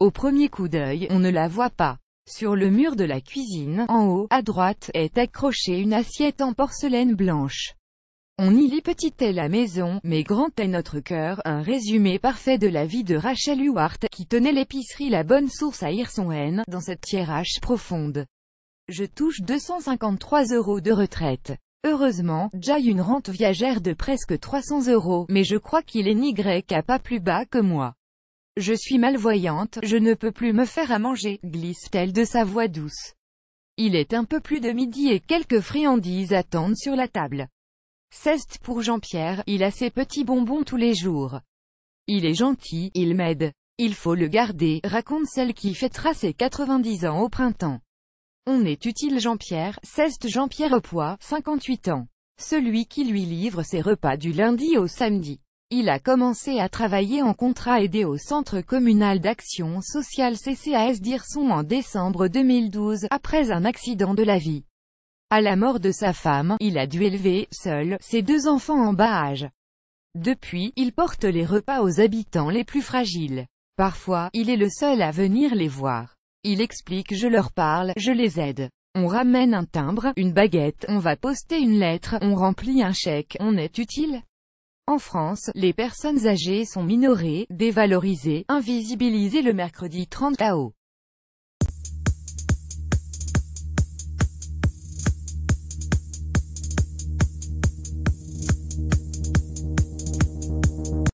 Au premier coup d'œil, on ne la voit pas. Sur le mur de la cuisine, en haut, à droite, est accrochée une assiette en porcelaine blanche. On y lit Petit est la maison, mais grand est notre cœur, un résumé parfait de la vie de Rachel Huart, qui tenait l'épicerie La Bonne Source à Hirson-Haine, dans cette tierrache profonde. Je touche 253 euros de retraite. Heureusement, j'ai une rente viagère de presque 300 euros, mais je crois qu'il est ni grec à pas plus bas que moi. Je suis malvoyante, je ne peux plus me faire à manger, glisse-t-elle de sa voix douce. Il est un peu plus de midi et quelques friandises attendent sur la table. Ceste pour Jean-Pierre, il a ses petits bonbons tous les jours. Il est gentil, il m'aide. Il faut le garder, raconte celle qui fêtera ses 90 ans au printemps. On est utile Jean-Pierre, Ceste Jean-Pierre Poix, 58 ans. Celui qui lui livre ses repas du lundi au samedi. Il a commencé à travailler en contrat aidé au Centre communal d'action sociale CCAS d'Irson en décembre 2012, après un accident de la vie. À la mort de sa femme, il a dû élever, seul, ses deux enfants en bas âge. Depuis, il porte les repas aux habitants les plus fragiles. Parfois, il est le seul à venir les voir. Il explique « je leur parle, je les aide ». On ramène un timbre, une baguette, on va poster une lettre, on remplit un chèque, on est utile en France, les personnes âgées sont minorées, dévalorisées, invisibilisées le mercredi 30 AO.